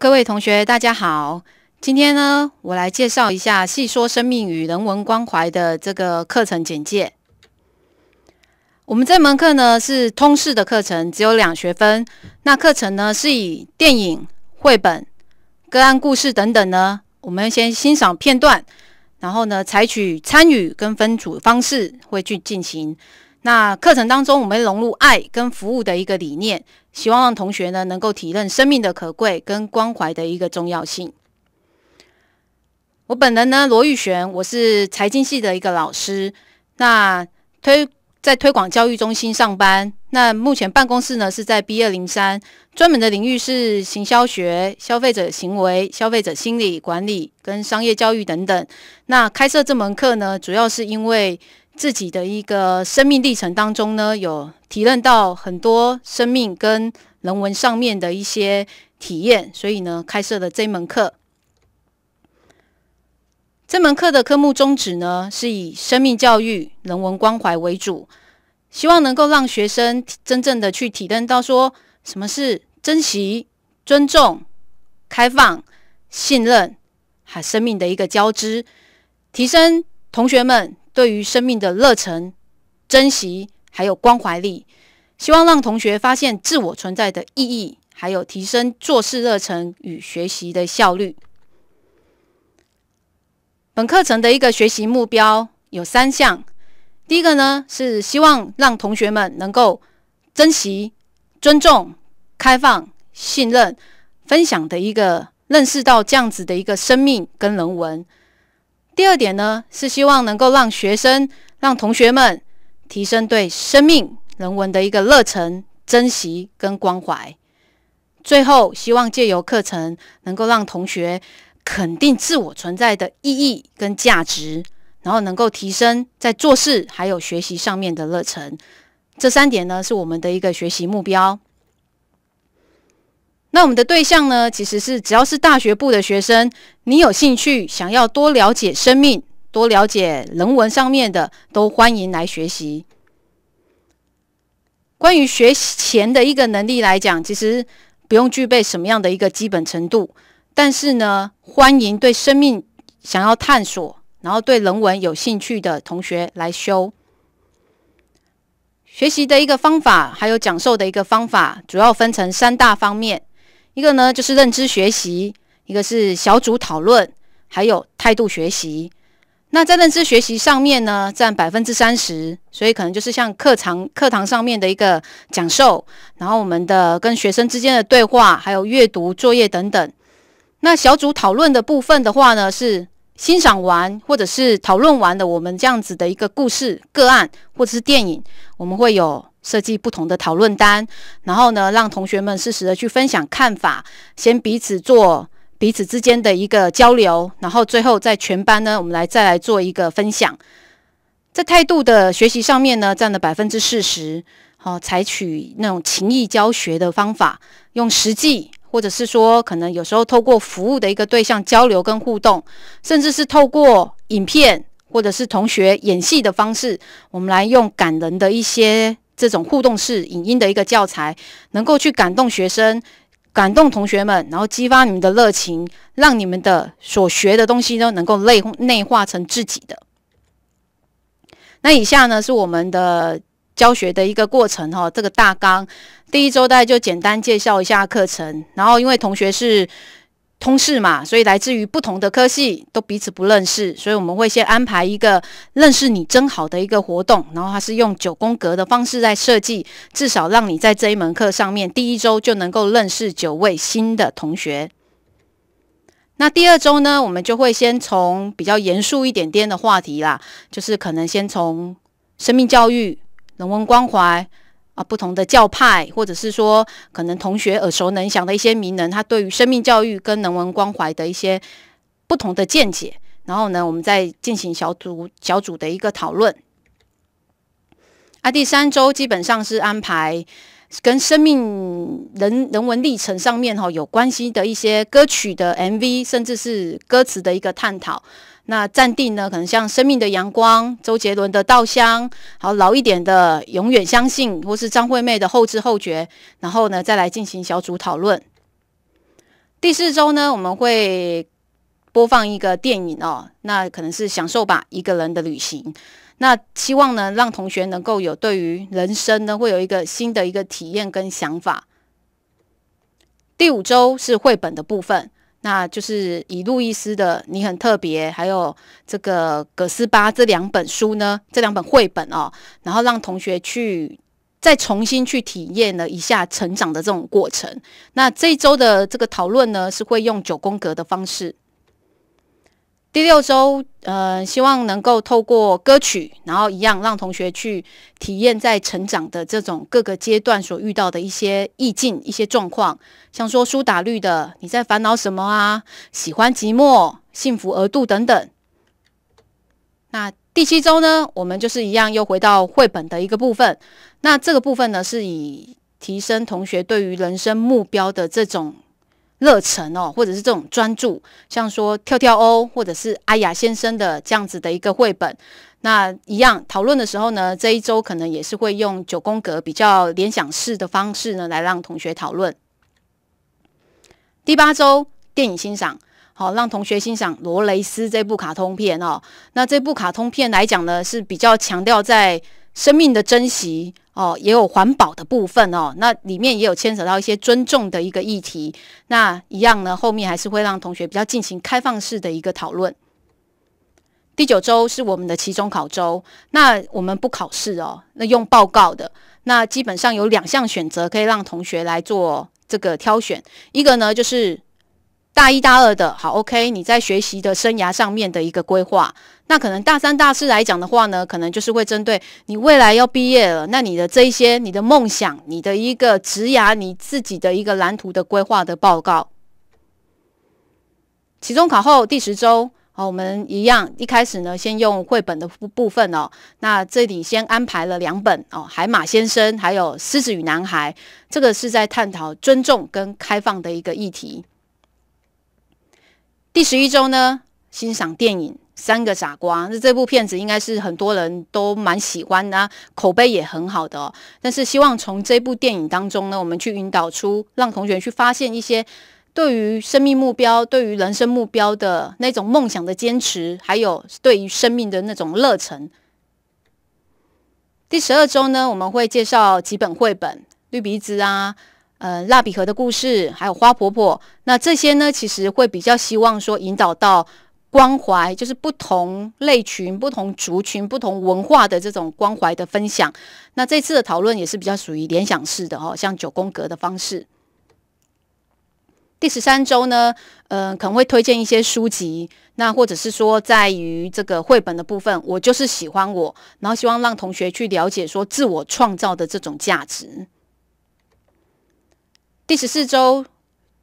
各位同学，大家好。今天呢，我来介绍一下《细说生命与人文关怀》的这个课程简介。我们这门课呢是通识的课程，只有两学分。那课程呢是以电影、绘本、个案故事等等呢，我们先欣赏片段，然后呢采取参与跟分组方式会去进行。那课程当中，我们融入爱跟服务的一个理念。希望同学呢能够体认生命的可贵跟关怀的一个重要性。我本人呢罗玉璇，我是财经系的一个老师，那推在推广教育中心上班。那目前办公室呢是在 B 二零三，专门的领域是行销学、消费者行为、消费者心理管理跟商业教育等等。那开设这门课呢，主要是因为。自己的一个生命历程当中呢，有体认到很多生命跟人文上面的一些体验，所以呢开设了这门课。这门课的科目宗旨呢是以生命教育、人文关怀为主，希望能够让学生真正的去体认到说什么是珍惜、尊重、开放、信任，哈，生命的一个交织，提升同学们。对于生命的热忱、珍惜，还有关怀力，希望让同学发现自我存在的意义，还有提升做事热忱与学习的效率。本课程的一个学习目标有三项，第一个呢是希望让同学们能够珍惜、尊重、开放、信任、分享的一个认识到这样子的一个生命跟人文。第二点呢，是希望能够让学生、让同学们提升对生命、人文的一个热忱、珍惜跟关怀。最后，希望借由课程能够让同学肯定自我存在的意义跟价值，然后能够提升在做事还有学习上面的热忱。这三点呢，是我们的一个学习目标。那我们的对象呢，其实是只要是大学部的学生，你有兴趣想要多了解生命、多了解人文上面的，都欢迎来学习。关于学前的一个能力来讲，其实不用具备什么样的一个基本程度，但是呢，欢迎对生命想要探索，然后对人文有兴趣的同学来修。学习的一个方法，还有讲授的一个方法，主要分成三大方面。一个呢就是认知学习，一个是小组讨论，还有态度学习。那在认知学习上面呢，占百分之三十，所以可能就是像课堂课堂上面的一个讲授，然后我们的跟学生之间的对话，还有阅读作业等等。那小组讨论的部分的话呢，是欣赏完或者是讨论完的我们这样子的一个故事、个案或者是电影，我们会有。设计不同的讨论单，然后呢，让同学们适时的去分享看法，先彼此做彼此之间的一个交流，然后最后在全班呢，我们来再来做一个分享。在态度的学习上面呢，占了百分之四十。好，采取那种情意教学的方法，用实际或者是说，可能有时候透过服务的一个对象交流跟互动，甚至是透过影片或者是同学演戏的方式，我们来用感人的一些。这种互动式影音的一个教材，能够去感动学生、感动同学们，然后激发你们的热情，让你们的所学的东西呢，能够内内化成自己的。那以下呢是我们的教学的一个过程哈，这个大纲第一周大家就简单介绍一下课程，然后因为同学是。通识嘛，所以来自于不同的科系都彼此不认识，所以我们会先安排一个认识你真好的一个活动，然后它是用九宫格的方式在设计，至少让你在这一门课上面第一周就能够认识九位新的同学。那第二周呢，我们就会先从比较严肃一点点的话题啦，就是可能先从生命教育、人文关怀。啊，不同的教派，或者是说，可能同学耳熟能详的一些名人，他对于生命教育跟人文关怀的一些不同的见解。然后呢，我们再进行小组小组的一个讨论。啊，第三周基本上是安排跟生命人人文历程上面哈有关系的一些歌曲的 MV，甚至是歌词的一个探讨。那暂定呢，可能像《生命的阳光》、周杰伦的《稻香》，好老一点的《永远相信》，或是张惠妹的《后知后觉》，然后呢，再来进行小组讨论。第四周呢，我们会播放一个电影哦，那可能是《享受吧一个人的旅行》，那希望呢，让同学能够有对于人生呢，会有一个新的一个体验跟想法。第五周是绘本的部分。那就是以路易斯的《你很特别》，还有这个《葛斯巴》这两本书呢，这两本绘本哦，然后让同学去再重新去体验了一下成长的这种过程。那这一周的这个讨论呢，是会用九宫格的方式。第六周，呃，希望能够透过歌曲，然后一样让同学去体验在成长的这种各个阶段所遇到的一些意境、一些状况，像说苏打绿的《你在烦恼什么啊》、《喜欢寂寞》、《幸福额度》等等。那第七周呢，我们就是一样又回到绘本的一个部分。那这个部分呢，是以提升同学对于人生目标的这种。热忱哦，或者是这种专注，像说跳跳欧，或者是阿雅先生的这样子的一个绘本，那一样讨论的时候呢，这一周可能也是会用九宫格比较联想式的方式呢，来让同学讨论。第八周电影欣赏，好让同学欣赏罗雷斯》这部卡通片哦。那这部卡通片来讲呢，是比较强调在。生命的珍惜哦，也有环保的部分哦，那里面也有牵扯到一些尊重的一个议题。那一样呢，后面还是会让同学比较进行开放式的一个讨论。第九周是我们的期中考周，那我们不考试哦，那用报告的。那基本上有两项选择可以让同学来做这个挑选，一个呢就是。大一、大二的好，OK，你在学习的生涯上面的一个规划，那可能大三、大四来讲的话呢，可能就是会针对你未来要毕业了，那你的这一些、你的梦想、你的一个职涯、你自己的一个蓝图的规划的报告。期中考后第十周，好，我们一样，一开始呢，先用绘本的部分哦，那这里先安排了两本哦，《海马先生》还有《狮子与男孩》，这个是在探讨尊重跟开放的一个议题。第十一周呢，欣赏电影《三个傻瓜》，那这部片子应该是很多人都蛮喜欢的，口碑也很好的。但是希望从这部电影当中呢，我们去引导出，让同学去发现一些对于生命目标、对于人生目标的那种梦想的坚持，还有对于生命的那种热忱。第十二周呢，我们会介绍几本绘本，《绿鼻子》啊。呃，蜡笔盒的故事，还有花婆婆，那这些呢，其实会比较希望说引导到关怀，就是不同类群、不同族群、不同文化的这种关怀的分享。那这次的讨论也是比较属于联想式的哦，像九宫格的方式。第十三周呢，嗯，可能会推荐一些书籍，那或者是说在于这个绘本的部分，我就是喜欢我，然后希望让同学去了解说自我创造的这种价值。第十四周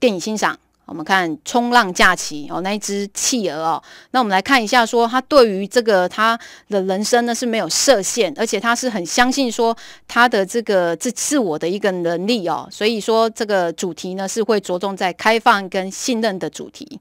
电影欣赏，我们看《冲浪假期》哦，那一只企鹅哦，那我们来看一下，说他对于这个他的人生呢是没有设限，而且他是很相信说他的这个自自我的一个能力哦，所以说这个主题呢是会着重在开放跟信任的主题。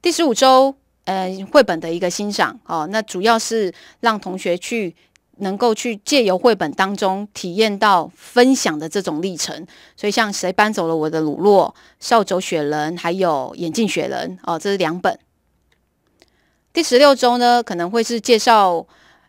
第十五周，嗯，绘本的一个欣赏哦，那主要是让同学去。能够去借由绘本当中体验到分享的这种历程，所以像《谁搬走了我的鲁洛》、《扫帚雪人》还有《眼镜雪人》哦，这是两本。第十六周呢，可能会是介绍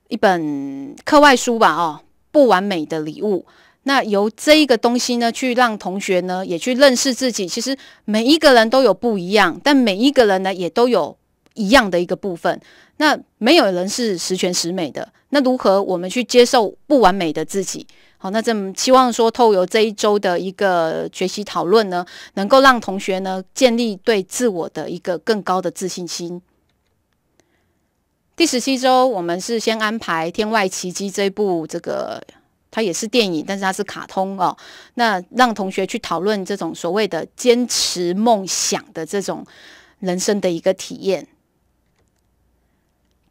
一本课外书吧，哦，《不完美的礼物》。那由这一个东西呢，去让同学呢也去认识自己。其实每一个人都有不一样，但每一个人呢也都有。一样的一个部分，那没有人是十全十美的，那如何我们去接受不完美的自己？好，那这么期望说，透过这一周的一个学习讨论呢，能够让同学呢建立对自我的一个更高的自信心。第十七周，我们是先安排《天外奇迹》这部这个，它也是电影，但是它是卡通哦。那让同学去讨论这种所谓的坚持梦想的这种人生的一个体验。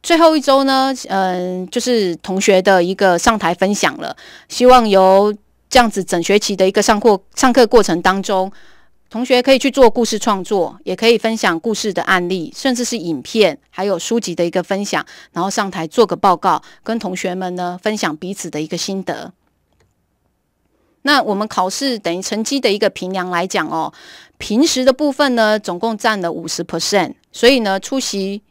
最后一周呢，嗯，就是同学的一个上台分享了。希望由这样子整学期的一个上课上课过程当中，同学可以去做故事创作，也可以分享故事的案例，甚至是影片还有书籍的一个分享，然后上台做个报告，跟同学们呢分享彼此的一个心得。那我们考试等于成绩的一个评量来讲哦，平时的部分呢，总共占了五十 percent，所以呢出席。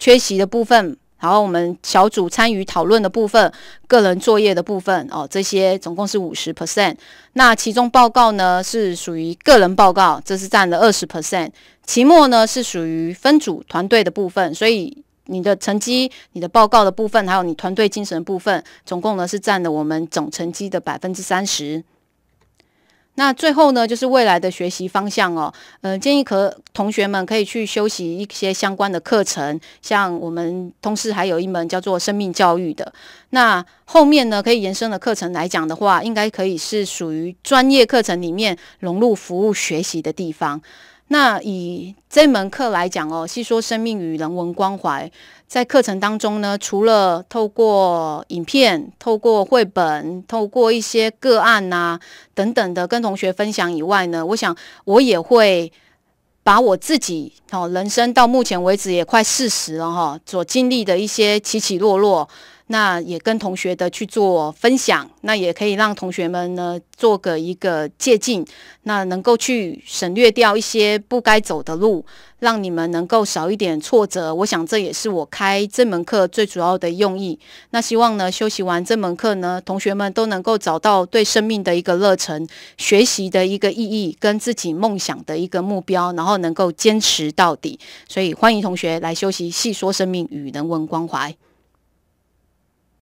缺席的部分，然后我们小组参与讨论的部分，个人作业的部分，哦，这些总共是五十 percent。那其中报告呢是属于个人报告，这是占了二十 percent。期末呢是属于分组团队的部分，所以你的成绩、你的报告的部分，还有你团队精神部分，总共呢是占了我们总成绩的百分之三十。那最后呢，就是未来的学习方向哦，呃，建议可同学们可以去修习一些相关的课程，像我们同时还有一门叫做生命教育的。那后面呢，可以延伸的课程来讲的话，应该可以是属于专业课程里面融入服务学习的地方。那以这门课来讲哦，细说生命与人文关怀，在课程当中呢，除了透过影片、透过绘本、透过一些个案呐等等的跟同学分享以外呢，我想我也会把我自己哦，人生到目前为止也快四十了哈，所经历的一些起起落落。那也跟同学的去做分享，那也可以让同学们呢做个一个借鉴，那能够去省略掉一些不该走的路，让你们能够少一点挫折。我想这也是我开这门课最主要的用意。那希望呢，休息完这门课呢，同学们都能够找到对生命的一个热忱，学习的一个意义，跟自己梦想的一个目标，然后能够坚持到底。所以欢迎同学来修习《细说生命与人文关怀》。